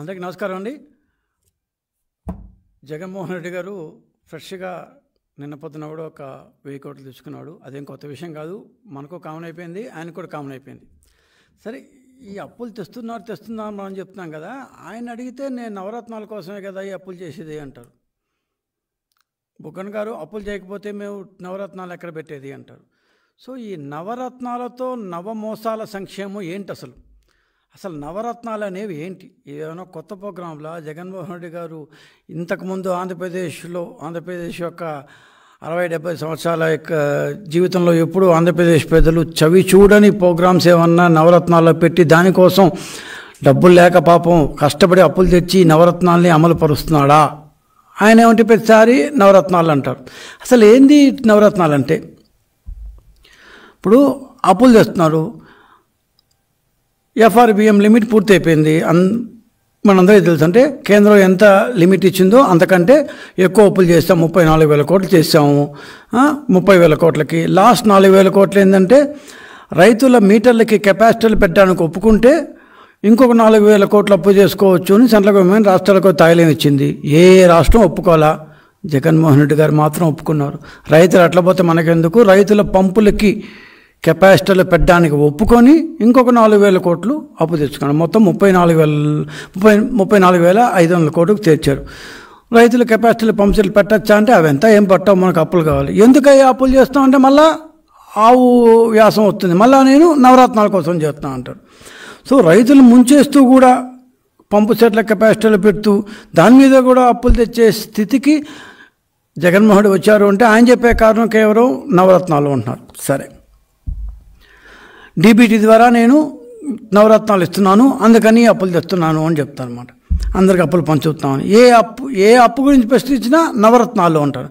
అందరికీ నమస్కారం అండి జగన్మోహన్ రెడ్డి గారు ఫ్రెష్గా నిన్న పొద్దున కూడా ఒక వెయ్యి కోట్లు తెచ్చుకున్నాడు అదేం కొత్త విషయం కాదు మనకు కామన్ అయిపోయింది ఆయనకు కూడా కామన్ అయిపోయింది సరే ఈ అప్పులు తెస్తున్నారు తెస్తున్నారు మనం చెప్తున్నాం కదా ఆయన అడిగితే నేను నవరత్నాల కోసమే కదా ఈ అప్పులు చేసేది అంటారు బుగ్గన్ గారు అప్పులు చేయకపోతే మేము నవరత్నాలు ఎక్కడ పెట్టేది అంటారు సో ఈ నవరత్నాలతో నవమోసాల సంక్షేమం ఏంటి అసలు అసలు నవరత్నాలు అనేవి ఏంటి ఏమైనా కొత్త ప్రోగ్రాంలా జగన్మోహన్ రెడ్డి గారు ఇంతకుముందు ఆంధ్రప్రదేశ్లో ఆంధ్రప్రదేశ్ యొక్క అరవై డెబ్బై సంవత్సరాల యొక్క జీవితంలో ఎప్పుడు ఆంధ్రప్రదేశ్ ప్రజలు చవి చూడని ప్రోగ్రామ్స్ ఏమన్నా నవరత్నాల్లో పెట్టి దానికోసం డబ్బులు లేక పాపం కష్టపడి అప్పులు తెచ్చి నవరత్నాల్ని అమలు పరుస్తున్నాడా ఆయన ఏమంటే ప్రతిసారి నవరత్నాలు అంటారు అసలు ఏంది నవరత్నాలు అంటే ఇప్పుడు అప్పులు తెస్తున్నారు ఎఫ్ఆర్బిఎం లిమిట్ పూర్తి అయిపోయింది అన్ మనందరికీ తెలుసు అంటే కేంద్రం ఎంత లిమిట్ ఇచ్చిందో అంతకంటే ఎక్కువ అప్పులు చేస్తాం ముప్పై నాలుగు వేల కోట్లు చేసాము ముప్పై వేల కోట్లకి లాస్ట్ నాలుగు వేల కోట్లు ఏంటంటే రైతుల మీటర్లకి కెపాసిటీలు పెట్టడానికి ఒప్పుకుంటే ఇంకొక నాలుగు వేల కోట్లు అప్పు చేసుకోవచ్చు అని సెంట్రల్ గవర్నమెంట్ రాష్ట్రాలకు తాయిలం ఇచ్చింది ఏ రాష్ట్రం ఒప్పుకోవాలా జగన్మోహన్ రెడ్డి గారు మాత్రం ఒప్పుకున్నారు రైతులు అట్లపోతే మనకెందుకు రైతుల పంపులకి కెపాసిటర్లు పెట్టడానికి ఒప్పుకొని ఇంకొక నాలుగు వేల కోట్లు అప్పు తెచ్చుకున్నారు మొత్తం ముప్పై నాలుగు వేల ముప్పై ముప్పై నాలుగు వేల ఐదు వందల కోట్లకు తెచ్చారు రైతులు కెపాసిటీలు పంప్సెట్లు పెట్టచ్చా అంటే అవి ఎంత ఏం పట్టావు మనకు అప్పులు కావాలి ఎందుకయ్యా అప్పులు చేస్తామంటే అంటే మళ్ళా ఆవు వ్యాసం వస్తుంది మళ్ళా నేను నవరత్నాల కోసం చేస్తాను అంటాడు సో రైతులు ముంచేస్తూ కూడా పంపు సెట్ల కెపాసిటీలు పెడుతూ దాని మీద కూడా అప్పులు తెచ్చే స్థితికి జగన్మోహన్ వచ్చారు అంటే ఆయన చెప్పే కారణం కేవలం నవరత్నాలు ఉంటున్నారు సరే డీబీటీ ద్వారా నేను నవరత్నాలు ఇస్తున్నాను అందుకని అప్పులు తెస్తున్నాను అని చెప్తాను అనమాట అందరికి అప్పులు పంచుతామని ఏ అప్పు ఏ అప్పు గురించి ప్రశ్నించినా నవరత్నాలు అంటారు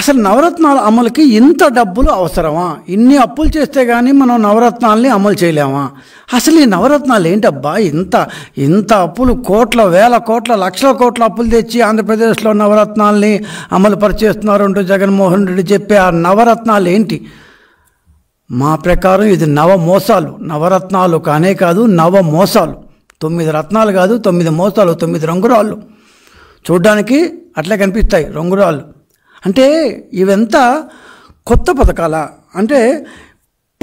అసలు నవరత్నాల అమలుకి ఇంత డబ్బులు అవసరమా ఇన్ని అప్పులు చేస్తే కానీ మనం నవరత్నాలని అమలు చేయలేమా అసలు ఈ నవరత్నాలు ఏంటబ్బా ఇంత ఇంత అప్పులు కోట్ల వేల కోట్ల లక్షల కోట్ల అప్పులు తెచ్చి ఆంధ్రప్రదేశ్లో నవరత్నాల్ని అమలు పరిచేస్తున్నారు అంటూ జగన్మోహన్ రెడ్డి చెప్పే ఆ నవరత్నాలు ఏంటి మా ప్రకారం ఇది నవ మోసాలు నవరత్నాలు కానే కాదు నవ మోసాలు తొమ్మిది రత్నాలు కాదు తొమ్మిది మోసాలు తొమ్మిది రంగురాళ్ళు చూడ్డానికి అట్లే కనిపిస్తాయి రంగురాళ్ళు అంటే ఇవంతా కొత్త పథకాల అంటే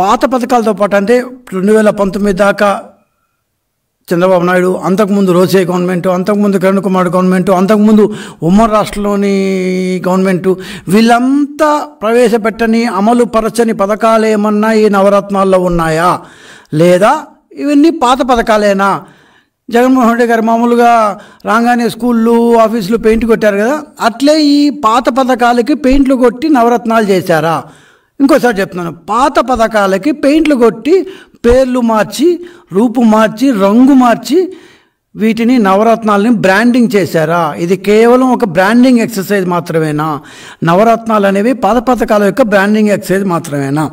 పాత పథకాలతో పాటు అంటే రెండు వేల పంతొమ్మిది దాకా చంద్రబాబు నాయుడు అంతకుముందు రోసే గవర్నమెంటు అంతకుముందు కిరణ్ కుమార్ గవర్నమెంట్ అంతకుముందు ఉమ్మడి రాష్ట్రంలోని గవర్నమెంటు వీళ్ళంతా ప్రవేశపెట్టని అమలు పరచని పథకాలు ఏమన్నా ఈ నవరత్నాల్లో ఉన్నాయా లేదా ఇవన్నీ పాత పథకాలేనా జగన్మోహన్ రెడ్డి గారు మామూలుగా రాగానే స్కూళ్ళు ఆఫీసులు పెయింట్ కొట్టారు కదా అట్లే ఈ పాత పథకాలకి పెయింట్లు కొట్టి నవరత్నాలు చేశారా ఇంకోసారి చెప్తున్నాను పాత పథకాలకి పెయింట్లు కొట్టి పేర్లు మార్చి రూపు మార్చి రంగు మార్చి వీటిని నవరత్నాలని బ్రాండింగ్ చేశారా ఇది కేవలం ఒక బ్రాండింగ్ ఎక్సర్సైజ్ మాత్రమేనా నవరత్నాలు అనేవి పాదపథకాల యొక్క బ్రాండింగ్ ఎక్సర్సైజ్ మాత్రమేనా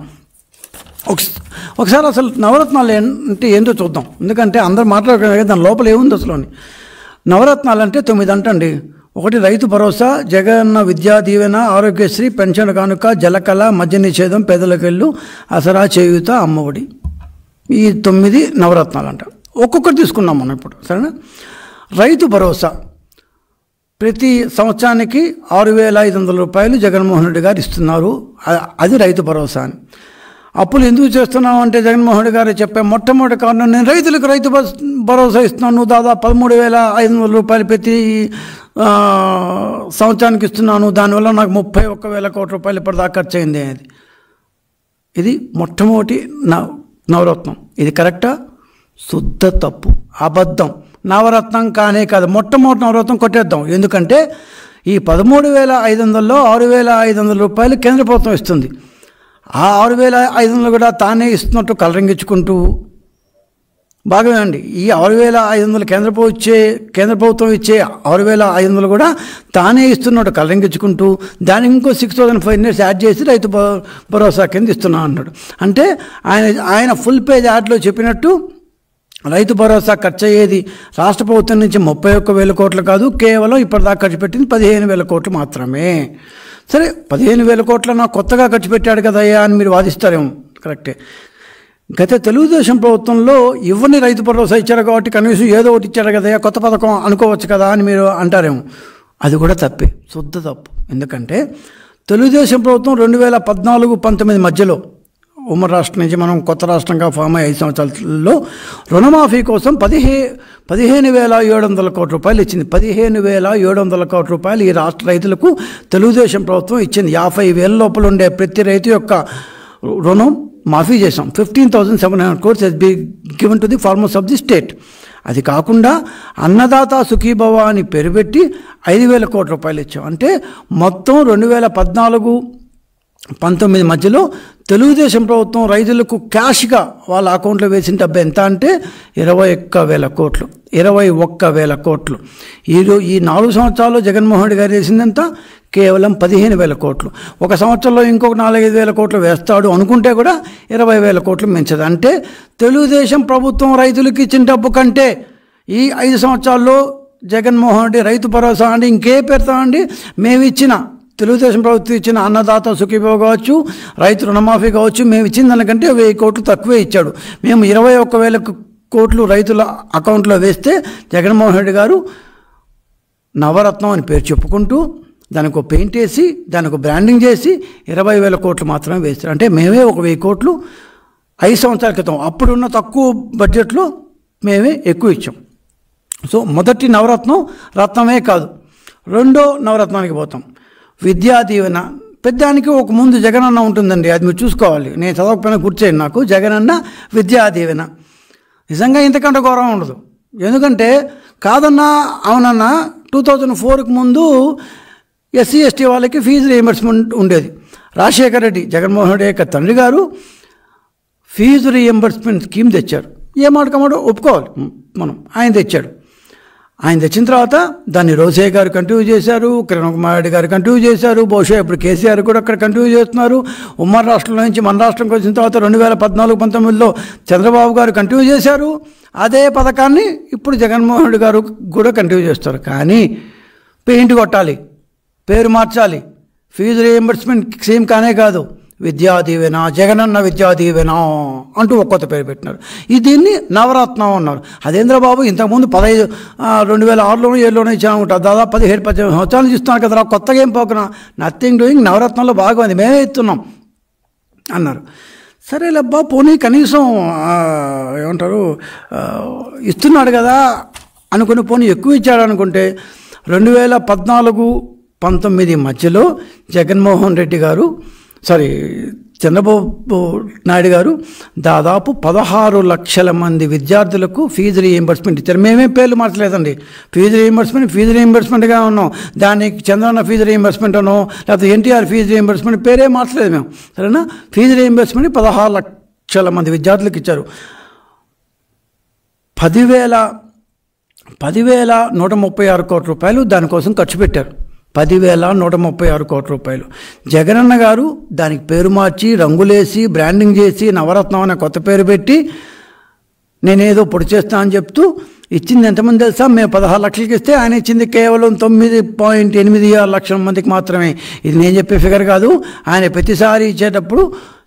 ఒకసారి అసలు నవరత్నాలు అంటే ఏందో చూద్దాం ఎందుకంటే అందరు మాట్లాడుకునే దాని లోపల ఏముంది అసలు నవరత్నాలు అంటే తొమ్మిది అంటండి ఒకటి రైతు భరోసా జగన్న విద్యా దీవెన ఆరోగ్యశ్రీ పెన్షన్ కానుక జలకళ మద్య నిషేధం పేదలకెళ్ళు వెళ్ళు అసరా చేయుత అమ్మఒడి ఈ తొమ్మిది నవరత్నాలు అంట ఒక్కొక్కటి తీసుకున్నాం మనం ఇప్పుడు సరేనా రైతు భరోసా ప్రతి సంవత్సరానికి ఆరు వేల ఐదు వందల రూపాయలు జగన్మోహన్ రెడ్డి గారు ఇస్తున్నారు అది రైతు భరోసా అని అప్పులు ఎందుకు చేస్తున్నావు అంటే జగన్మోహన్ రెడ్డి గారు చెప్పే మొట్టమొదటి కారణం నేను రైతులకు రైతు భరోసా ఇస్తున్నాను దాదాపు పదమూడు వేల ఐదు వందల రూపాయలు ప్రతి సంవత్సరానికి ఇస్తున్నాను దానివల్ల నాకు ముప్పై ఒక్క వేల కోట్ల రూపాయలు ఇప్పటిదాకా ఖర్చు అయింది అనేది ఇది మొట్టమొదటి నా నవరత్నం ఇది కరెక్టా శుద్ధ తప్పు అబద్ధం నవరత్నం కానే కాదు మొట్టమొదటి నవరత్నం కొట్టేద్దాం ఎందుకంటే ఈ పదమూడు వేల ఐదు వందల్లో ఆరు వేల ఐదు వందల రూపాయలు కేంద్ర ప్రభుత్వం ఇస్తుంది ఆ ఆరు వేల ఐదు వందలు కూడా తానే ఇస్తున్నట్టు కలరంగించుకుంటూ అండి ఈ ఆరు వేల ఐదు వందలు కేంద్ర ఇచ్చే కేంద్ర ప్రభుత్వం ఇచ్చే ఆరు వేల ఐదు వందలు కూడా తానే ఇస్తున్నాడు కలరింగించుకుంటూ దానికి ఇంకో six thousand five hundreds add చేసి రైతు భరోసా కింద ఇస్తున్నాం అన్నాడు అంటే ఆయన ఆయన ఫుల్ పేజ్ యాడ్లో చెప్పినట్టు రైతు భరోసా ఖర్చు అయ్యేది రాష్ట్ర ప్రభుత్వం నుంచి ముప్పై ఒక్క వేల కోట్లు కాదు కేవలం ఇప్పటిదాకా ఖర్చు పెట్టింది పదిహేను వేల కోట్లు మాత్రమే సరే పదిహేను వేల కోట్ల నా కొత్తగా ఖర్చు పెట్టాడు కదయ్యా అని మీరు వాదిస్తారేమో కరెక్టే గత తెలుగుదేశం ప్రభుత్వంలో ఇవ్వని రైతు భరోసా ఇచ్చారు కాబట్టి కనీసం ఏదో ఒకటి ఇచ్చారు కదా కొత్త పథకం అనుకోవచ్చు కదా అని మీరు అంటారేమో అది కూడా తప్పే శుద్ధ తప్పు ఎందుకంటే తెలుగుదేశం ప్రభుత్వం రెండు వేల పద్నాలుగు పంతొమ్మిది మధ్యలో ఉమ్మడి రాష్ట్రం నుంచి మనం కొత్త రాష్ట్రంగా ఫామ్ అయ్యే ఐదు సంవత్సరాలలో రుణమాఫీ కోసం పదిహే పదిహేను వేల ఏడు వందల కోట్ల రూపాయలు ఇచ్చింది పదిహేను వేల ఏడు వందల కోట్ల రూపాయలు ఈ రాష్ట్ర రైతులకు తెలుగుదేశం ప్రభుత్వం ఇచ్చింది యాభై వేల లోపల ఉండే ప్రతి రైతు యొక్క రుణం మాఫీ చేసాం fifteen thousand seven hundred crores has be given to the farmers of the state అది కాకుండా అన్నదాత సుఖీభవ అని పేరు పెట్టి ఐదు వేల కోట్ల రూపాయలు ఇచ్చాం అంటే మొత్తం రెండు వేల పద్నాలుగు పంతొమ్మిది మధ్యలో తెలుగుదేశం ప్రభుత్వం రైతులకు క్యాష్గా వాళ్ళ అకౌంట్లో వేసిన డబ్బు ఎంత అంటే ఇరవై ఒక్క వేల కోట్లు ఇరవై ఒక్క వేల కోట్లు ఈరోజు ఈ నాలుగు సంవత్సరాల్లో జగన్మోహన్ రెడ్డి గారు చేసిందంతా కేవలం పదిహేను వేల కోట్లు ఒక సంవత్సరంలో ఇంకొక నాలుగైదు వేల కోట్లు వేస్తాడు అనుకుంటే కూడా ఇరవై వేల కోట్లు మించదు అంటే తెలుగుదేశం ప్రభుత్వం రైతులకు ఇచ్చిన డబ్బు కంటే ఈ ఐదు సంవత్సరాల్లో జగన్మోహన్ రెడ్డి రైతు భరోసా అండి ఇంకే పెడతామండి మేము ఇచ్చిన తెలుగుదేశం ప్రభుత్వం ఇచ్చిన అన్నదాత సుఖీభవ కావచ్చు రైతు రుణమాఫీ కావచ్చు మేము ఇచ్చిన దానికంటే వెయ్యి కోట్లు తక్కువే ఇచ్చాడు మేము ఇరవై ఒక్క వేల కోట్లు రైతుల అకౌంట్లో వేస్తే జగన్మోహన్ రెడ్డి గారు నవరత్నం అని పేరు చెప్పుకుంటూ దానికి పెయింట్ వేసి దానికి బ్రాండింగ్ చేసి ఇరవై వేల కోట్లు మాత్రమే వేస్తారు అంటే మేమే ఒక వెయ్యి కోట్లు ఐదు సంవత్సరాల క్రితం అప్పుడున్న తక్కువ బడ్జెట్లో మేమే ఎక్కువ ఇచ్చాం సో మొదటి నవరత్నం రత్నమే కాదు రెండో నవరత్నానికి పోతాం విద్యా దీవెన పెద్దానికి ఒక ముందు జగనన్న ఉంటుందండి అది మీరు చూసుకోవాలి నేను చదవకపోయినా గుర్చేయండి నాకు జగనన్న విద్యా దీవెన నిజంగా ఇంతకంటే గౌరవం ఉండదు ఎందుకంటే కాదన్నా అవునన్నా టూ థౌజండ్ ఫోర్కి ముందు ఎస్సీ ఎస్టీ వాళ్ళకి ఫీజు రియంబర్స్మెంట్ ఉండేది రాజశేఖర రెడ్డి జగన్మోహన్ రెడ్డి యొక్క తండ్రి గారు ఫీజు రియంబర్స్మెంట్ స్కీమ్ తెచ్చారు ఏమాడకమాడో ఒప్పుకోవాలి మనం ఆయన తెచ్చాడు ఆయన తెచ్చిన తర్వాత దాన్ని రోజే గారు కంటిన్యూ చేశారు కిరణ్ కుమార్ రెడ్డి గారు కంటిన్యూ చేశారు బహుశా ఇప్పుడు కేసీఆర్ కూడా అక్కడ కంటిన్యూ చేస్తున్నారు ఉమ్మడి రాష్ట్రంలో నుంచి మన రాష్ట్రంకి వచ్చిన తర్వాత రెండు వేల పద్నాలుగు పంతొమ్మిదిలో చంద్రబాబు గారు కంటిన్యూ చేశారు అదే పథకాన్ని ఇప్పుడు జగన్మోహన్ రెడ్డి గారు కూడా కంటిన్యూ చేస్తారు కానీ పెయింట్ కొట్టాలి పేరు మార్చాలి ఫీజు రీఎంబర్స్మెంట్ సేమ్ కానే కాదు విద్యా జగనన్న విద్యా అంటూ ఒక్కొక్క పేరు పెట్టినారు ఈ దీన్ని నవరత్నం అన్నారు అదేంద్రబాబు ఇంతకుముందు పదహైదు రెండు వేల ఆరులోనూ ఏడులోనూ ఇచ్చాను ఉంటారు దాదాపు పదిహేడు పద్దెనిమిది సంవత్సరాలు ఇస్తున్నారు కదా కొత్తగా ఏం పోకున్నా నథింగ్ డూయింగ్ నవరత్నంలో బాగా ఉంది మేమే ఇస్తున్నాం అన్నారు సరేలబ్బా పోనీ కనీసం ఏమంటారు ఇస్తున్నాడు కదా అనుకుని పోనీ ఎక్కువ ఇచ్చాడు అనుకుంటే రెండు వేల పద్నాలుగు పంతొమ్మిది మధ్యలో జగన్మోహన్ రెడ్డి గారు సారీ చంద్రబాబు నాయుడు గారు దాదాపు పదహారు లక్షల మంది విద్యార్థులకు ఫీజు రీఎంబర్స్మెంట్ ఇచ్చారు మేమే పేర్లు మార్చలేదండి ఫీజు రీఎంబర్స్మెంట్ ఫీజు రీఎంబర్స్మెంట్గా ఉన్నాం దానికి చంద్రన్న ఫీజు రీఎంబర్స్మెంట్ అనో లేకపోతే ఎన్టీఆర్ ఫీజు రీఎంబర్స్మెంట్ పేరే మార్చలేదు మేము సరేనా ఫీజు రీఎంబర్స్మెంట్ పదహారు లక్షల మంది విద్యార్థులకు ఇచ్చారు పదివేల పదివేల నూట ముప్పై ఆరు కోట్ల రూపాయలు దానికోసం ఖర్చు పెట్టారు పదివేల నూట ముప్పై ఆరు కోట్ల రూపాయలు జగనన్న గారు దానికి పేరు మార్చి రంగులేసి బ్రాండింగ్ చేసి నవరత్నం అనే కొత్త పేరు పెట్టి నేనేదో పొడి చేస్తా అని చెప్తూ ఇచ్చింది ఎంతమంది తెలుసా మేము పదహారు లక్షలకి ఇస్తే ఆయన ఇచ్చింది కేవలం తొమ్మిది పాయింట్ ఎనిమిది ఆరు లక్షల మందికి మాత్రమే ఇది నేను చెప్పే ఫిగర్ కాదు ఆయన ప్రతిసారి ఇచ్చేటప్పుడు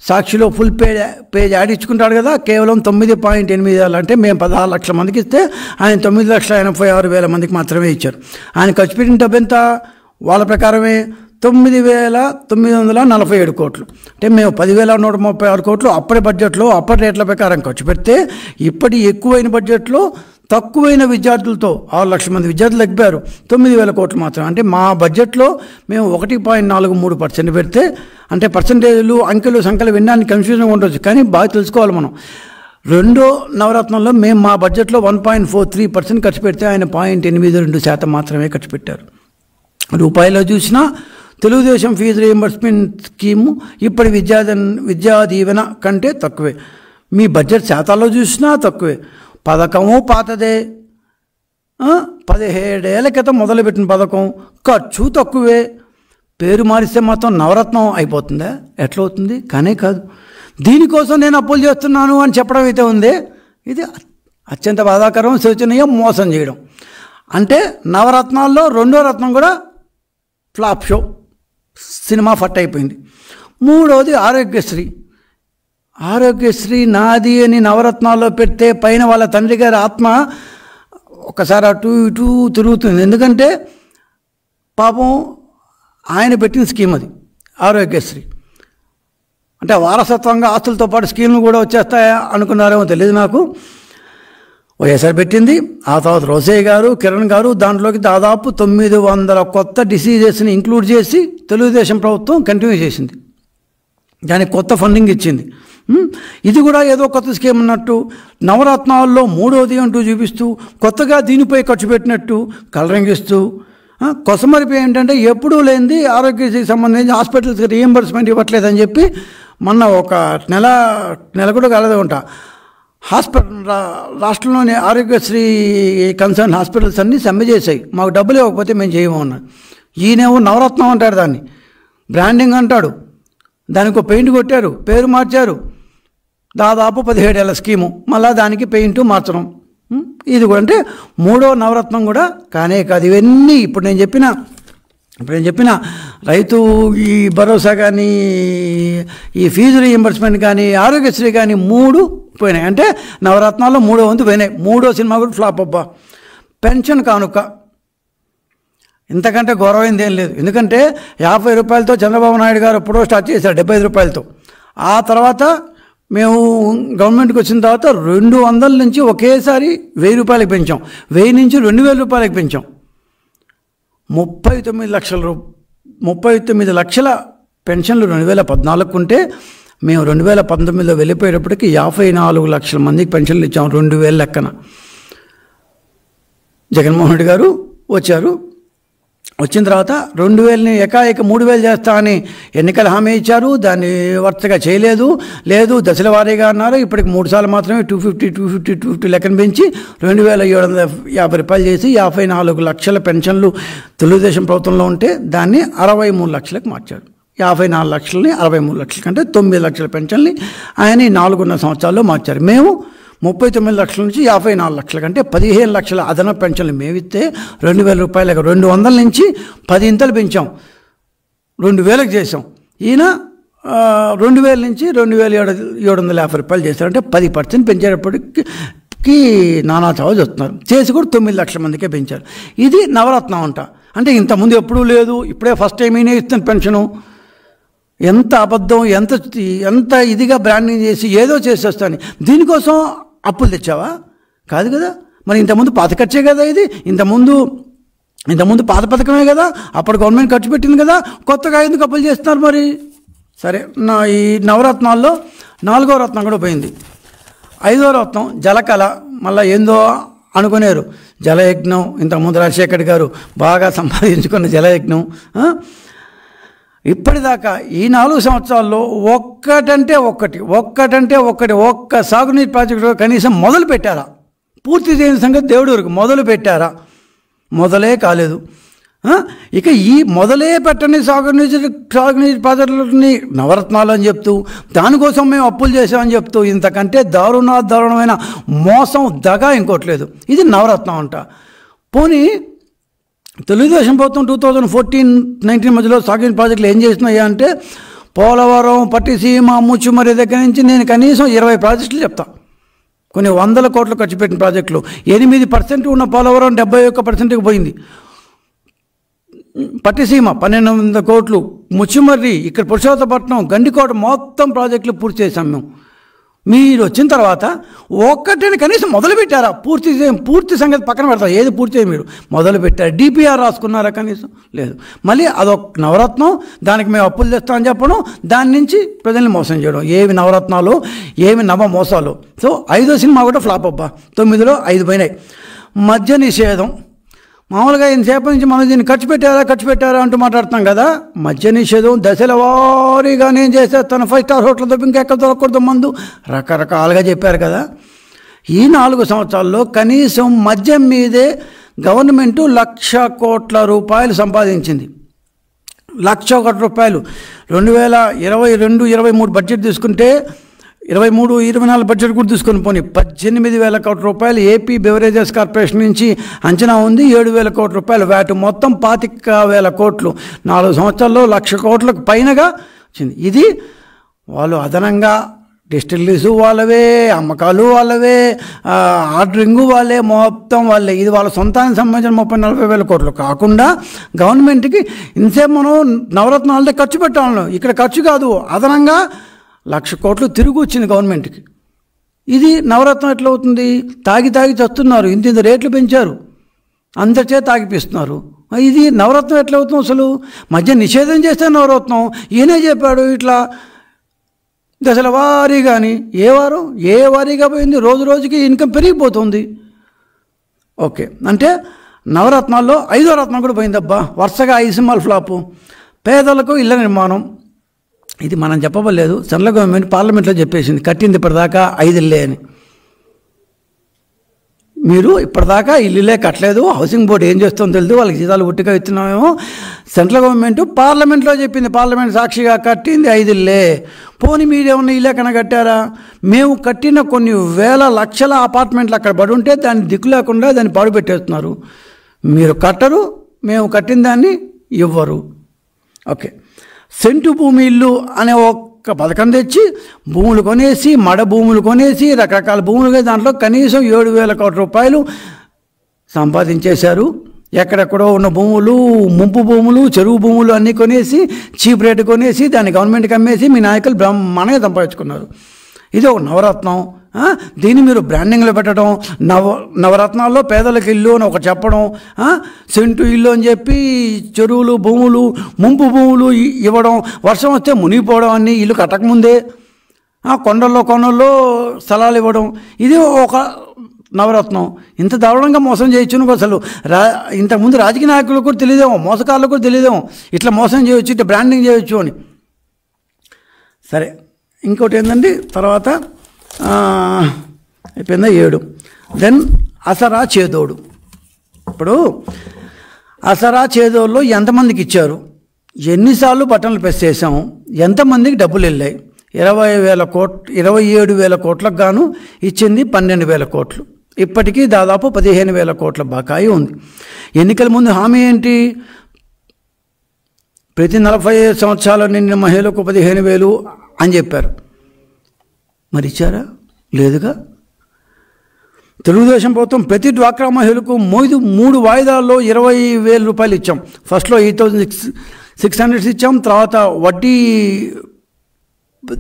సాక్షిలో ఫుల్ పేజ్ పేజ్ యాడ్ ఇచ్చుకుంటాడు కదా కేవలం తొమ్మిది పాయింట్ ఎనిమిది ఆరు అంటే మేము పదహారు లక్షల మందికి ఇస్తే ఆయన తొమ్మిది లక్షల ఎనభై ఆరు వేల మందికి మాత్రమే ఇచ్చారు ఆయన ఖర్చు పెట్టిన డబ్బు ఎంత వాళ్ళ ప్రకారమే తొమ్మిది వేల తొమ్మిది వందల నలభై ఏడు కోట్లు అంటే మేము పదివేల నూట ముప్పై ఆరు కోట్లు అప్పటి బడ్జెట్లో అప్పటి రేట్ల ప్రకారం ఖర్చు పెడితే ఇప్పటి ఎక్కువైన బడ్జెట్లో తక్కువైన విద్యార్థులతో ఆరు లక్షల మంది విద్యార్థులు తగ్గిపోయారు తొమ్మిది వేల కోట్లు మాత్రం అంటే మా బడ్జెట్లో మేము ఒకటి పాయింట్ నాలుగు మూడు పర్సెంట్ పెడితే అంటే పర్సంటేజ్లు అంకెలు సంఖ్యలు వినడానికి కన్ఫ్యూజన్గా ఉండొచ్చు కానీ బాగా తెలుసుకోవాలి మనం రెండో నవరత్నంలో మేము మా బడ్జెట్లో one point four three percent ఖర్చు పెడితే ఆయన పాయింట్ ఎనిమిది రెండు శాతం మాత్రమే ఖర్చు పెట్టారు రూపాయలో చూసినా తెలుగుదేశం ఫీజు రియంబర్స్మెంట్ స్కీము ఇప్పటి విద్యాదన్ విద్యా దీవెన కంటే తక్కువే మీ బడ్జెట్ శాతాల్లో చూసినా తక్కువే పథకము పాతదే పదిహేడేళ్ల క్రితం మొదలుపెట్టిన పథకం ఖర్చు తక్కువే పేరు మారిస్తే మాత్రం నవరత్నం అయిపోతుందా ఎట్లవుతుంది కానీ కాదు దీనికోసం నేను అప్పులు చేస్తున్నాను అని చెప్పడం అయితే ఉంది ఇది అత్యంత బాధాకరం శోచనీయం మోసం చేయడం అంటే నవరత్నాల్లో రెండో రత్నం కూడా ఫ్లాప్ షో సినిమా ఫట్ అయిపోయింది మూడవది ఆరోగ్యశ్రీ ఆరోగ్యశ్రీ నాది అని నవరత్నాల్లో పెడితే పైన వాళ్ళ తండ్రి గారి ఆత్మ ఒకసారి అటు ఇటు తిరుగుతుంది ఎందుకంటే పాపం ఆయన పెట్టిన స్కీమ్ అది ఆరోగ్యశ్రీ అంటే వారసత్వంగా ఆస్తులతో పాటు స్కీమ్లు కూడా వచ్చేస్తాయా అనుకున్నారేమో తెలియదు నాకు వైఎస్ఆర్ పెట్టింది ఆ తర్వాత రోసయ్య గారు కిరణ్ గారు దాంట్లోకి దాదాపు తొమ్మిది వందల కొత్త డిసీజెస్ని ఇంక్లూడ్ చేసి తెలుగుదేశం ప్రభుత్వం కంటిన్యూ చేసింది దానికి కొత్త ఫండింగ్ ఇచ్చింది ఇది కూడా ఏదో కొత్త స్కీమ్ ఉన్నట్టు నవరత్నాల్లో మూడోది అంటూ చూపిస్తూ కొత్తగా దీనిపై ఖర్చు పెట్టినట్టు కలరింగ్ ఇస్తూ కొసమరిపి ఏంటంటే ఎప్పుడూ లేనిది ఆరోగ్యశ్రీకి సంబంధించి హాస్పిటల్స్కి రీఎంబర్స్మెంట్ ఇవ్వట్లేదని చెప్పి మొన్న ఒక నెల నెల కూడా కలదు ఉంటా హాస్పిటల్ రాష్ట్రంలోని ఆరోగ్యశ్రీ కన్సర్న్ హాస్పిటల్స్ అన్నీ సమ్మె చేశాయి మాకు డబ్బులు ఇవ్వకపోతే మేము చేయమన్నా ఈయనేమో నవరత్నం అంటాడు దాన్ని బ్రాండింగ్ అంటాడు దానికి ఒక పెయింట్ కొట్టారు పేరు మార్చారు దాదాపు పదిహేడేళ్ళ స్కీము మళ్ళీ దానికి పెయింట్ మార్చడం ఇది కూడా అంటే మూడో నవరత్నం కూడా కానే కాదు ఇవన్నీ ఇప్పుడు నేను చెప్పిన ఇప్పుడు నేను చెప్పిన రైతు ఈ భరోసా కానీ ఈ ఫీజు రీఎంబర్స్మెంట్ కానీ ఆరోగ్యశ్రీ కానీ మూడు పోయినాయి అంటే నవరత్నాల్లో మూడో వంతు పోయినాయి మూడో సినిమా కూడా ఫ్లాప్ అబ్బా పెన్షన్ కానుక ఇంతకంటే గౌరవం ఏం లేదు ఎందుకంటే యాభై రూపాయలతో చంద్రబాబు నాయుడు గారు ఎప్పుడో స్టార్ట్ చేశారు డెబ్బై ఐదు రూపాయలతో ఆ తర్వాత మేము గవర్నమెంట్కి వచ్చిన తర్వాత రెండు వందల నుంచి ఒకేసారి వెయ్యి రూపాయలకు పెంచాం వెయ్యి నుంచి రెండు వేల రూపాయలకు పెంచాం ముప్పై తొమ్మిది లక్షల రూ ముప్పై తొమ్మిది లక్షల పెన్షన్లు రెండు వేల పద్నాలుగు ఉంటే మేము రెండు వేల పంతొమ్మిదిలో వెళ్ళిపోయేటప్పటికి యాభై నాలుగు లక్షల మందికి పెన్షన్లు ఇచ్చాము రెండు వేల లెక్కన జగన్మోహన్ రెడ్డి గారు వచ్చారు వచ్చిన తర్వాత రెండు వేలని ఏకాఏక మూడు వేలు చేస్తా అని ఎన్నికలు హామీ ఇచ్చారు దాన్ని వరుసగా చేయలేదు లేదు దశల వారీగా అన్నారు ఇప్పటికి మూడు సార్లు మాత్రమే two fifty two fifty two fifty లెక్కన పెంచి రెండు వేల ఏడు వందల యాభై రూపాయలు చేసి యాభై నాలుగు లక్షల పెన్షన్లు తెలుగుదేశం ప్రభుత్వంలో ఉంటే దాన్ని అరవై మూడు లక్షలకు మార్చాడు యాభై నాలుగు లక్షలని అరవై మూడు లక్షల కంటే తొమ్మిది లక్షల పెన్షన్ని ఆయన నాలుగున్నర సంవత్సరాల్లో మార్చారు మేము ముప్పై తొమ్మిది లక్షల నుంచి యాభై నాలుగు లక్షల కంటే పదిహేను లక్షల అదన పెన్షన్లు మేమిస్తే రెండు వేల రూపాయలకు రెండు వందల నుంచి పది ఇంతలు పెంచాం రెండు వేలకు చేసాం ఈయన రెండు వేల నుంచి రెండు వేల ఏడు ఏడు వందల యాభై రూపాయలు చేస్తారంటే పది పర్సెంట్ పెంచేటప్పటికి నానా చావు చేస్తున్నారు చేసి కూడా తొమ్మిది లక్షల మందికే పెంచారు ఇది నవరత్నం అంట అంటే ఇంతకుముందు ఎప్పుడూ లేదు ఇప్పుడే ఫస్ట్ టైం ఈయనే ఇస్తున్న పెన్షను ఎంత అబద్ధం ఎంత ఎంత ఇదిగా బ్రాండింగ్ చేసి ఏదో చేసేస్తాను దీనికోసం అప్పులు తెచ్చావా కాదు కదా మరి ఇంతకుముందు పాత ఖర్చే కదా ఇది ఇంతకుముందు ఇంతకుముందు పాత పథకమే కదా అప్పుడు గవర్నమెంట్ ఖర్చు పెట్టింది కదా కొత్తగా ఎందుకు అప్పులు చేస్తున్నారు మరి సరే నా ఈ నవరత్నాల్లో నాలుగో రత్నం కూడా పోయింది ఐదో రత్నం జలకళ మళ్ళీ ఏందో అనుకునేరు జలయజ్ఞం ఇంతకుముందు రాజశేఖర్ గారు బాగా సంపాదించుకున్న జలయజ్ఞం ఇప్పటిదాకా ఈ నాలుగు సంవత్సరాల్లో ఒక్కటంటే ఒక్కటి ఒక్కటంటే ఒక్కటి ఒక్క సాగునీటి ప్రాజెక్టు కనీసం మొదలు పెట్టారా పూర్తి చేయని సంగతి దేవుడు మొదలు పెట్టారా మొదలే కాలేదు ఇక ఈ మొదలే పెట్టని సాగునీటి సాగునీటి ప్రాజెక్టులని నవరత్నాలు అని చెప్తూ దానికోసం మేము అప్పులు చేసామని చెప్తూ ఇంతకంటే దారుణ దారుణమైన మోసం దగా ఇంకోట్లేదు ఇది నవరత్నం అంట పోనీ తెలుగుదేశం ప్రభుత్వం టూ థౌజండ్ ఫోర్టీన్ నైన్టీన్ మధ్యలో సాగిన ప్రాజెక్టులు ఏం చేస్తున్నాయా అంటే పోలవరం పట్టిసీమ ముచ్చుమరి దగ్గర నుంచి నేను కనీసం ఇరవై ప్రాజెక్టులు చెప్తాను కొన్ని వందల కోట్లు ఖర్చు పెట్టిన ప్రాజెక్టులు ఎనిమిది పర్సెంట్ ఉన్న పోలవరం డెబ్బై ఒక్క పర్సెంట్కి పోయింది పట్టిసీమ పన్నెండు వందల కోట్లు ముచ్చుమర్రి ఇక్కడ పురుషోత్తపట్నం గండికోట మొత్తం ప్రాజెక్టులు పూర్తి చేశాం మేము మీరు వచ్చిన తర్వాత ఒక్కటిని కనీసం మొదలు పెట్టారా పూర్తి పూర్తి సంగతి పక్కన పెడతారు ఏది పూర్తి మీరు మొదలు పెట్టారు డిపిఆర్ రాసుకున్నారా కనీసం లేదు మళ్ళీ అదొక నవరత్నం దానికి మేము అప్పులు తెస్తామని చెప్పడం దాని నుంచి ప్రజల్ని మోసం చేయడం ఏవి నవరత్నాలు ఏవి నవ మోసాలు సో ఐదో సినిమా కూడా ఫ్లాప్ అబ్బా తొమ్మిదిలో ఐదు పోయినాయి మద్య నిషేధం మామూలుగా ఇంతసేపు నుంచి మనం దీన్ని ఖర్చు పెట్టారా ఖర్చు పెట్టారా అంటూ మాట్లాడుతున్నాం కదా మద్య నిషేధం దశల వారీగా నేను తన ఫైవ్ స్టార్ హోటల్ తప్ప ఇంకెక్కడ దొరకకూడదు మందు రకరకాలుగా చెప్పారు కదా ఈ నాలుగు సంవత్సరాల్లో కనీసం మద్యం మీదే గవర్నమెంట్ లక్ష కోట్ల రూపాయలు సంపాదించింది లక్ష కోట్ల రూపాయలు రెండు వేల ఇరవై రెండు ఇరవై మూడు బడ్జెట్ తీసుకుంటే ఇరవై మూడు ఇరవై నాలుగు బడ్జెట్ కూడా తీసుకొని పోనీ పద్దెనిమిది వేల కోట్ల రూపాయలు ఏపీ బెవరేజెస్ కార్పొరేషన్ నుంచి అంచనా ఉంది ఏడు వేల కోట్ల రూపాయలు వాటి మొత్తం పాతిక వేల కోట్లు నాలుగు సంవత్సరాల్లో లక్ష కోట్లకు పైనగా వచ్చింది ఇది వాళ్ళు అదనంగా డిస్టిల్లీసు వాళ్ళవే అమ్మకాలు వాళ్ళవే ఆర్డరింగ్ వాళ్ళే మొత్తం వాళ్ళే ఇది వాళ్ళ సొంతానికి సంబంధించిన ముప్పై నలభై వేల కోట్లు కాకుండా గవర్నమెంట్కి ఇంతసేపు మనం నవరత్నాలతో ఖర్చు పెట్టాలను ఇక్కడ ఖర్చు కాదు అదనంగా లక్ష కోట్లు తిరిగి వచ్చింది గవర్నమెంట్కి ఇది నవరత్నం ఎట్లవుతుంది అవుతుంది తాగి తాగి చస్తున్నారు ఇంత ఇంత రేట్లు పెంచారు అందరిచే తాగిపిస్తున్నారు ఇది నవరత్నం ఎట్లవుతుంది అసలు మధ్య నిషేధం చేస్తే నవరత్నం ఈయనే చెప్పాడు ఇట్లా దశల వారీ కానీ ఏ వారం ఏ వారీగా పోయింది రోజు రోజుకి ఇన్కమ్ పెరిగిపోతుంది ఓకే అంటే నవరత్నాల్లో ఐదో రత్నం కూడా పోయిందబ్బా వరుసగా ఐదు సినిమాలు ఫ్లాపు పేదలకు ఇళ్ళ నిర్మాణం ఇది మనం చెప్పవలేదు సెంట్రల్ గవర్నమెంట్ పార్లమెంట్లో చెప్పేసింది కట్టింది ఇప్పటిదాకా ఐదుల్లే అని మీరు ఇప్పటిదాకా ఇల్లులే కట్టలేదు హౌసింగ్ బోర్డు ఏం చేస్తుందో తెలియదు వాళ్ళకి జీతాలు ఉట్టిగా ఇస్తున్నామేమో సెంట్రల్ గవర్నమెంట్ పార్లమెంట్లో చెప్పింది పార్లమెంట్ సాక్షిగా కట్టింది ఐదుల్లే పోనీ మీరేమన్నా ఇల్లే కట్టారా మేము కట్టిన కొన్ని వేల లక్షల అపార్ట్మెంట్లు అక్కడ పడి ఉంటే దాన్ని దిక్కు లేకుండా దాన్ని పాడు పెట్టేస్తున్నారు మీరు కట్టరు మేము కట్టిన దాన్ని ఇవ్వరు ఓకే సెంటు భూమి ఇల్లు అనే ఒక్క పథకం తెచ్చి భూములు కొనేసి మడ భూములు కొనేసి రకరకాల భూములు దాంట్లో కనీసం ఏడు వేల కోట్ల రూపాయలు సంపాదించేశారు ఎక్కడెక్కడో ఉన్న భూములు ముంపు భూములు చెరువు భూములు అన్నీ కొనేసి చీప్ రేటు కొనేసి దాన్ని గవర్నమెంట్కి అమ్మేసి మీ నాయకులు బ్రహ్మాండంగా సంపాదించుకున్నారు ఇది ఒక నవరత్నం దీన్ని మీరు బ్రాండింగ్లో పెట్టడం నవ నవరత్నాల్లో పేదలకు ఇల్లు అని ఒకటి చెప్పడం సెంటు ఇల్లు అని చెప్పి చెరువులు భూములు ముంపు భూములు ఇవ్వడం వర్షం వస్తే మునిగిపోవడం అని ఇల్లు కట్టకముందే కొండల్లో కొండల్లో స్థలాలు ఇవ్వడం ఇది ఒక నవరత్నం ఇంత దారుణంగా మోసం చేయొచ్చును అసలు రా ఇంతకుముందు రాజకీయ నాయకులకు కూడా తెలియదేమో మోసకారులకు కూడా తెలియదేమో ఇట్లా మోసం చేయొచ్చు ఇట్లా బ్రాండింగ్ చేయొచ్చు అని సరే ఇంకోటి ఏంటండి తర్వాత అయిపోయిందా ఏడు దెన్ అసరా చేదోడు ఇప్పుడు అసరా చేదోళ్ళు ఎంతమందికి ఇచ్చారు ఎన్నిసార్లు బటన్లు ప్రెస్ చేసాము ఎంతమందికి డబ్బులు వెళ్ళాయి ఇరవై వేల కోట్ ఇరవై ఏడు వేల కోట్లకు గాను ఇచ్చింది పన్నెండు వేల కోట్లు ఇప్పటికీ దాదాపు పదిహేను వేల కోట్ల బకాయి ఉంది ఎన్నికల ముందు హామీ ఏంటి ప్రతి నలభై సంవత్సరాలు నిండిన మహిళలకు పదిహేను వేలు అని చెప్పారు మరి ఇచ్చారా లేదుగా తెలుగుదేశం ప్రభుత్వం ప్రతి డ్వాక్రా మహిళలకు మూడు మూడు వాయిదాల్లో ఇరవై వేల రూపాయలు ఇచ్చాం ఫస్ట్లో eight thousand six six hundreds ఇచ్చాం తర్వాత వడ్డీ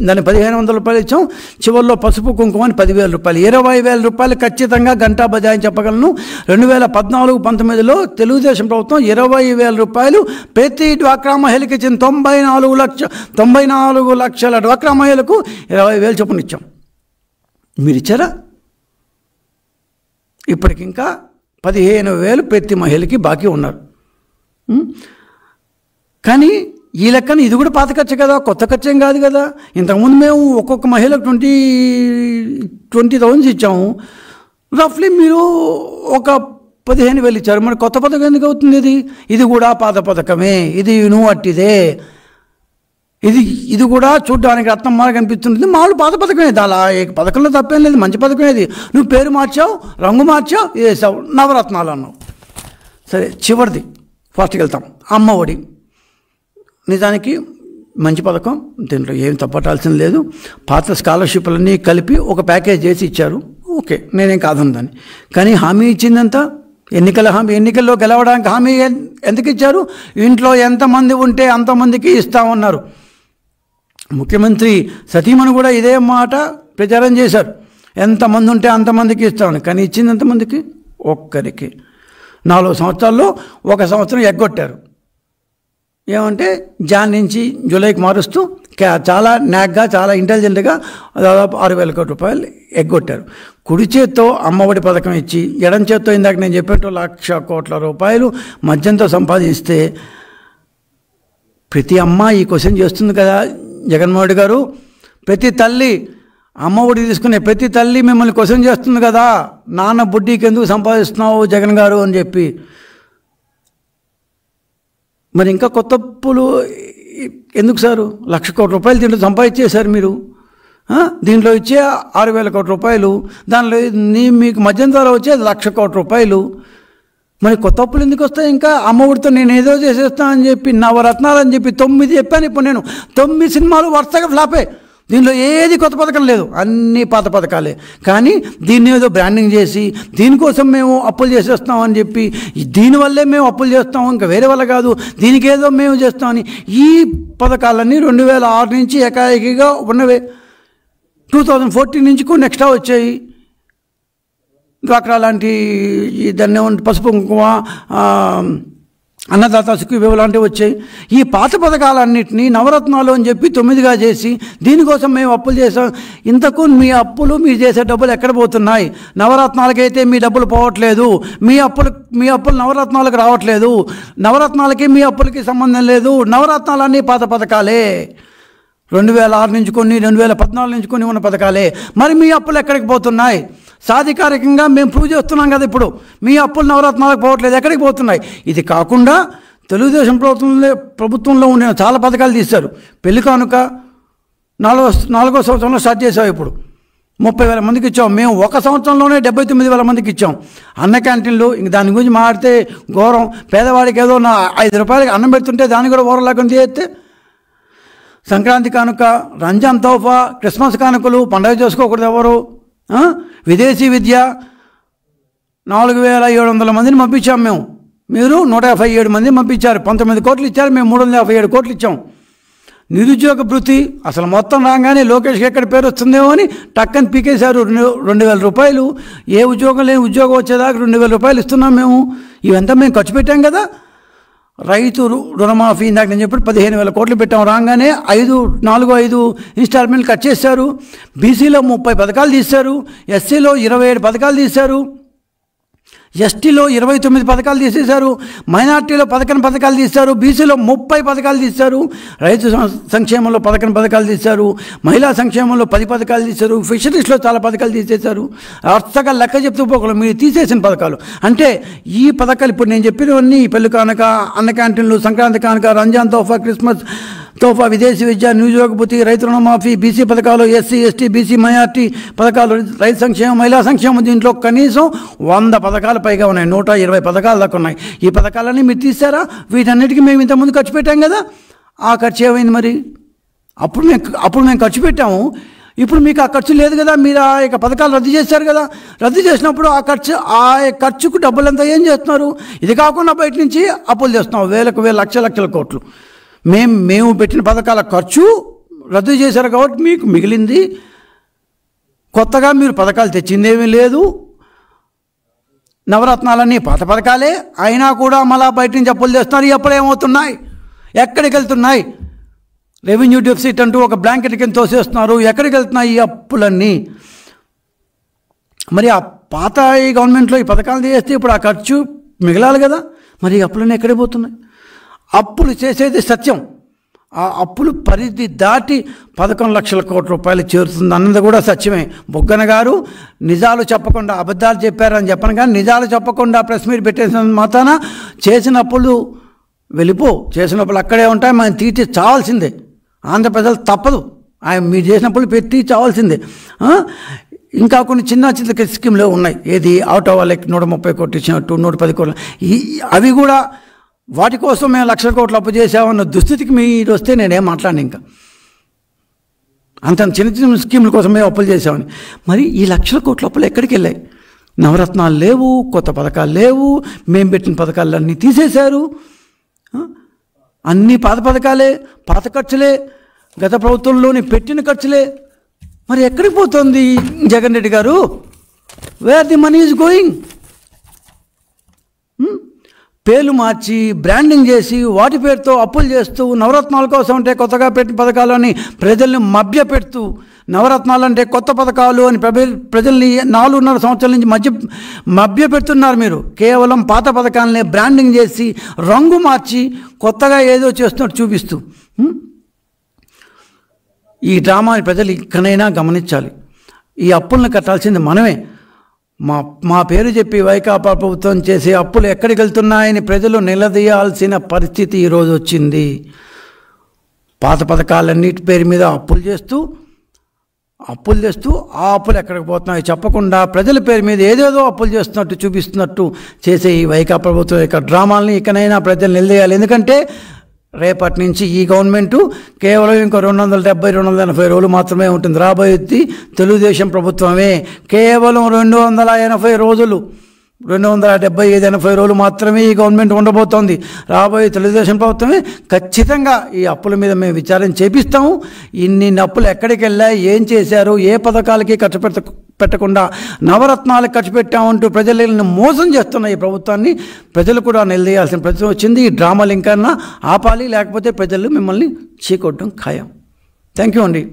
దాన్ని పదిహేను వందల రూపాయలు ఇచ్చాం చివరిలో పసుపు కుంకుమ అని పదివేల రూపాయలు ఇరవై వేల రూపాయలు ఖచ్చితంగా గంటా బజాయి చెప్పగలను రెండు వేల పద్నాలుగు పంతొమ్మిదిలో తెలుగుదేశం ప్రభుత్వం ఇరవై వేల రూపాయలు ప్రతి డ్వాక్రా మహిళకి ఇచ్చిన తొంభై నాలుగు లక్ష తొంభై నాలుగు లక్షల డ్వాక్రా మహిళలకు ఇరవై వేలు చొప్పున ఇచ్చాం మీరు ఇచ్చారా ఇప్పటికింకా పదిహేను వేలు ప్రతి మహిళకి బాకీ ఉన్నారు కానీ ఈ లెక్కన ఇది కూడా పాత ఖర్చు కదా కొత్త ఖర్చేం కాదు కదా ఇంతకుముందు మేము ఒక్కొక్క మహిళకు ట్వంటీ ట్వంటీ థౌజండ్స్ ఇచ్చాము రఫ్లీ మీరు ఒక పదిహేను వేలు ఇచ్చారు మరి కొత్త పథకం ఎందుకు అవుతుంది ఇది ఇది కూడా పాత పథకమే ఇది అట్టిదే ఇది ఇది కూడా చూడడానికి రత్నం మాల అనిపిస్తుంది మామూలు పాత పథకమే అలా పథకంలో తప్పేం లేదు మంచి పథకం ఇది నువ్వు పేరు మార్చావు రంగు మార్చావు వేసావు నవరత్నాలు అన్నావు సరే చివరిది ఫస్ట్కి వెళ్తాం అమ్మ ఒడి నిజానికి మంచి పథకం దీంట్లో ఏం తప్పటాల్సింది లేదు పాత స్కాలర్షిప్లన్నీ కలిపి ఒక ప్యాకేజ్ చేసి ఇచ్చారు ఓకే నేనేం దాన్ని కానీ హామీ ఇచ్చిందంతా ఎన్నికల హామీ ఎన్నికల్లో గెలవడానికి హామీ ఎందుకు ఇచ్చారు ఇంట్లో ఎంతమంది ఉంటే అంతమందికి ఇస్తామన్నారు ముఖ్యమంత్రి సతీమణి కూడా ఇదే మాట ప్రచారం చేశారు ఎంతమంది ఉంటే అంతమందికి ఇస్తామని కానీ ఇచ్చింది ఎంతమందికి ఒక్కరికి నాలుగు సంవత్సరాల్లో ఒక సంవత్సరం ఎగ్గొట్టారు ఏమంటే జాన్ నుంచి జూలైకి మారుస్తూ చాలా న్యాక్గా చాలా ఇంటెలిజెంట్గా దాదాపు ఆరు వేల కోటి రూపాయలు ఎగ్గొట్టారు కుడి చేత్తో అమ్మఒడి పథకం ఇచ్చి ఎడం చేత్తో ఇందాక నేను చెప్పేట లక్ష కోట్ల రూపాయలు మద్యంతో సంపాదిస్తే ప్రతి అమ్మ ఈ క్వశ్చన్ చేస్తుంది కదా జగన్మోహన్ రెడ్డి గారు ప్రతి తల్లి అమ్మ ఒడి తీసుకునే ప్రతి తల్లి మిమ్మల్ని క్వశ్చన్ చేస్తుంది కదా నాన్న బుడ్డీకి ఎందుకు సంపాదిస్తున్నావు జగన్ గారు అని చెప్పి మరి ఇంకా కొత్త అప్పులు ఎందుకు సారు లక్ష కోట్ల రూపాయలు దీంట్లో సంపాదించేశారు మీరు దీంట్లో ఇచ్చే ఆరు వేల కోట్ల రూపాయలు దానిలో నీ మీకు మధ్యంతరాలు వచ్చేది లక్ష కోట్ల రూపాయలు మరి కొత్త అప్పులు ఎందుకు వస్తాయి ఇంకా అమ్మఒడితో నేను ఏదో చేసేస్తానని చెప్పి అని చెప్పి తొమ్మిది చెప్పాను ఇప్పుడు నేను తొమ్మిది సినిమాలు వరుసగా ఫ్లాపే దీనిలో ఏది కొత్త పథకం లేదు అన్ని పాత పథకాలే కానీ దీన్ని ఏదో బ్రాండింగ్ చేసి దీనికోసం మేము అప్పులు చేసేస్తామని చెప్పి దీనివల్లే మేము అప్పులు చేస్తాం ఇంకా వేరే వల్ల కాదు దీనికేదో మేము చేస్తామని ఈ పథకాలన్నీ రెండు వేల ఆరు నుంచి ఏకాఏకిగా ఉన్నవే టూ థౌజండ్ ఫోర్టీన్ నుంచి కూడా ఎక్స్ట్రా వచ్చాయి డ్వాక్రా లాంటి దాన్ని పసుపు కుంకుమ అన్నదాత సుఖీభేవ లాంటివి వచ్చాయి ఈ పాత పథకాలన్నింటినీ నవరత్నాలు అని చెప్పి తొమ్మిదిగా చేసి దీనికోసం మేము అప్పులు చేసాం ఇంతకు మీ అప్పులు మీరు చేసే డబ్బులు ఎక్కడ పోతున్నాయి నవరత్నాలకైతే మీ డబ్బులు పోవట్లేదు మీ అప్పులు మీ అప్పులు నవరత్నాలకు రావట్లేదు నవరత్నాలకి మీ అప్పులకి సంబంధం లేదు నవరత్నాలన్నీ పాత పథకాలే రెండు వేల ఆరు నుంచి కొన్ని రెండు వేల పద్నాలుగు నుంచి కొన్ని ఉన్న పథకాలే మరి మీ అప్పులు ఎక్కడికి పోతున్నాయి సాధికారికంగా మేము ప్రూవ్ చేస్తున్నాం కదా ఇప్పుడు మీ అప్పులు నవరత్నాలకు పోవట్లేదు ఎక్కడికి పోతున్నాయి ఇది కాకుండా తెలుగుదేశం ప్రభుత్వంలో ప్రభుత్వంలో ఉండే చాలా పథకాలు తీశారు పెళ్లి కానుక నాలుగో నాలుగో సంవత్సరంలో స్టార్ట్ చేసావు ఇప్పుడు ముప్పై వేల మందికి ఇచ్చాం మేము ఒక సంవత్సరంలోనే డెబ్బై తొమ్మిది వేల మందికి ఇచ్చాం అన్న క్యాంటీన్లు ఇంక దాని గురించి మాడితే ఘోరం పేదవాడికి ఏదో నా ఐదు రూపాయలకి అన్నం పెడుతుంటే దాన్ని కూడా ఓరం లేకుండా చేస్తే సంక్రాంతి కానుక రంజాన్ తోఫా క్రిస్మస్ కానుకలు పండగ చేసుకోకూడదు ఎవరు విదేశీ విద్య నాలుగు వేల ఏడు వందల మందిని పంపించాం మేము మీరు నూట యాభై ఏడు మందిని పంపించారు పంతొమ్మిది కోట్లు ఇచ్చారు మేము మూడు వందల యాభై ఏడు కోట్లు ఇచ్చాం నిరుద్యోగ వృత్తి అసలు మొత్తం రాగానే లోకేష్కి ఎక్కడ పేరు వస్తుందేమో అని టక్కని పీకేశారు రెండు రెండు వేల రూపాయలు ఏ ఉద్యోగం లేని ఉద్యోగం వచ్చేదాకా రెండు వేల రూపాయలు ఇస్తున్నాం మేము ఇవంతా మేము ఖర్చు పెట్టాం కదా రైతులు రుణమాఫీ ఇందాక నేను చెప్పి పదిహేను వేల కోట్లు పెట్టాం రాగానే ఐదు నాలుగు ఐదు ఇన్స్టాల్మెంట్లు కట్ చేశారు బీసీలో ముప్పై పథకాలు తీశారు ఎస్సీలో ఇరవై ఏడు పథకాలు తీశారు ఎస్టీలో ఇరవై తొమ్మిది పథకాలు తీసేశారు మైనార్టీలో పథకం పథకాలు తీశారు బీసీలో ముప్పై పథకాలు తీశారు రైతు సంక్షేమంలో పథకం పథకాలు తీశారు మహిళా సంక్షేమంలో పది పథకాలు తీశారు ఫిషరీస్లో చాలా పథకాలు తీసేశారు అర్థగా లెక్క చెప్తూ పోకలు మీరు తీసేసిన పథకాలు అంటే ఈ పథకాలు ఇప్పుడు నేను చెప్పినవన్నీ పెళ్ళి కానుక అన్న క్యాంటీన్లు సంక్రాంతి కానుక రంజాన్ తోఫా క్రిస్మస్ తోఫా విదేశీ విద్య నియోజకపతి రైతు రుణమాఫీ బీసీ పథకాలు ఎస్సీ ఎస్టీ బీసీ మైనార్టీ పథకాలు రైతు సంక్షేమం మహిళా సంక్షేమం దీంట్లో కనీసం వంద పథకాలు పైగా ఉన్నాయి నూట ఇరవై పథకాలు దాకా ఉన్నాయి ఈ పథకాలన్నీ మీరు తీస్తారా వీటన్నిటికీ మేము ఇంతకుముందు ఖర్చు పెట్టాం కదా ఆ ఖర్చు ఏమైంది మరి అప్పుడు మేము అప్పుడు మేము ఖర్చు పెట్టాము ఇప్పుడు మీకు ఆ ఖర్చు లేదు కదా మీరు ఆ యొక్క పథకాలు రద్దు చేశారు కదా రద్దు చేసినప్పుడు ఆ ఖర్చు ఆ ఖర్చుకు డబ్బులంతా ఏం చేస్తున్నారు ఇది కాకుండా బయట నుంచి అప్పులు చేస్తున్నాం వేలకు వేల లక్ష లక్షల కోట్లు మేము మేము పెట్టిన పథకాల ఖర్చు రద్దు చేశారు కాబట్టి మీకు మిగిలింది కొత్తగా మీరు పథకాలు తెచ్చిందేమీ లేదు నవరత్నాలన్నీ పాత పథకాలే అయినా కూడా మళ్ళా బయట నుంచి అప్పులు చేస్తున్నారు ఎప్పుడు ఏమవుతున్నాయి ఎక్కడికి వెళ్తున్నాయి రెవెన్యూ డెఫిసిట్ అంటూ ఒక బ్లాంకెట్ కింద తోసేస్తున్నారు ఎక్కడికి వెళ్తున్నాయి ఈ అప్పులన్నీ మరి ఆ పాత ఈ గవర్నమెంట్లో ఈ పథకాలు చేస్తే ఇప్పుడు ఆ ఖర్చు మిగలాలి కదా మరి ఈ అప్పులన్నీ ఎక్కడే పోతున్నాయి అప్పులు చేసేది సత్యం ఆ అప్పులు పరిధి దాటి పదకొండు లక్షల కోట్ల రూపాయలు చేరుతుంది అన్నది కూడా సత్యమే బొగ్గన గారు నిజాలు చెప్పకుండా అబద్ధాలు చెప్పారని చెప్పను కానీ నిజాలు చెప్పకుండా ప్రెస్ మీట్ పెట్టేసిన మాత్రాన చేసిన అప్పులు వెళ్ళిపో చేసినప్పుడు అక్కడే ఉంటాయి మనం తీర్చి చావాల్సిందే ఆంధ్ర ప్రజలు తప్పదు ఆయన మీరు చేసినప్పుడు పెట్టి చావాల్సిందే ఇంకా కొన్ని చిన్న చిన్న స్కీమ్లు ఉన్నాయి ఏది ఆటో వాళ్ళకి నూట ముప్పై కోట్లు ఇచ్చినట్టు నూట పది కోట్లు అవి కూడా వాటి కోసం మేము లక్షల కోట్లు అప్పు చేసామన్న దుస్థితికి మీరు వస్తే నేనేం మాట్లాడిన ఇంకా అంత చిన్న చిన్న స్కీముల కోసం మేము అప్పులు చేసామని మరి ఈ లక్షల కోట్ల అప్పులు ఎక్కడికి వెళ్ళాయి నవరత్నాలు లేవు కొత్త పథకాలు లేవు మేము పెట్టిన పథకాలన్నీ తీసేశారు అన్నీ పాత పథకాలే పాత ఖర్చులే గత ప్రభుత్వంలోని పెట్టిన ఖర్చులే మరి ఎక్కడికి పోతుంది Jagan Reddy garu where the money is going పేర్లు మార్చి బ్రాండింగ్ చేసి వాటి పేరుతో అప్పులు చేస్తూ నవరత్నాల కోసం అంటే కొత్తగా పెట్టిన పథకాలు అని ప్రజల్ని మభ్య పెడుతూ నవరత్నాలు అంటే కొత్త పథకాలు అని ప్రజల్ని నాలుగున్నర సంవత్సరాల నుంచి మధ్య మభ్య పెడుతున్నారు మీరు కేవలం పాత పథకాలనే బ్రాండింగ్ చేసి రంగు మార్చి కొత్తగా ఏదో చేస్తున్నట్టు చూపిస్తూ ఈ డ్రామాని ప్రజలు ఇక్కడైనా గమనించాలి ఈ అప్పులను కట్టాల్సింది మనమే మా మా పేరు చెప్పి వైకాపా ప్రభుత్వం చేసే అప్పులు ఎక్కడికి వెళ్తున్నాయని ప్రజలు నిలదీయాల్సిన పరిస్థితి ఈరోజు వచ్చింది పాత పథకాలన్నిటి పేరు మీద అప్పులు చేస్తూ అప్పులు చేస్తూ ఆ అప్పులు ఎక్కడికి పోతున్నాయి చెప్పకుండా ప్రజల పేరు మీద ఏదేదో అప్పులు చేస్తున్నట్టు చూపిస్తున్నట్టు చేసే ఈ వైకా ప్రభుత్వం యొక్క డ్రామాల్ని ఇకనైనా ప్రజలు నిలదీయాలి ఎందుకంటే రేపటి నుంచి ఈ గవర్నమెంటు కేవలం ఇంకో రెండు వందల డెబ్బై రెండు వందల ఎనభై రోజులు మాత్రమే ఉంటుంది రాబోయేది తెలుగుదేశం ప్రభుత్వమే కేవలం రెండు వందల ఎనభై రోజులు రెండు వందల డెబ్బై ఐదు ఎనభై రోజులు మాత్రమే ఈ గవర్నమెంట్ ఉండబోతోంది రాబోయే తెలుగుదేశం ప్రభుత్వమే ఖచ్చితంగా ఈ అప్పుల మీద మేము విచారణ చేపిస్తాము ఇన్ని అప్పులు ఎక్కడికి వెళ్ళా ఏం చేశారు ఏ పథకాలకి ఖర్చు పెట్ట పెట్టకుండా నవరత్నాలకు ఖర్చు పెట్టామంటూ ప్రజలను మోసం చేస్తున్న ఈ ప్రభుత్వాన్ని ప్రజలు కూడా నిలదీయాల్సిన ప్రశ్న వచ్చింది ఈ డ్రామాలు ఇంకా ఆపాలి లేకపోతే ప్రజలు మిమ్మల్ని చీకొట్టడం ఖాయం థ్యాంక్ యూ అండి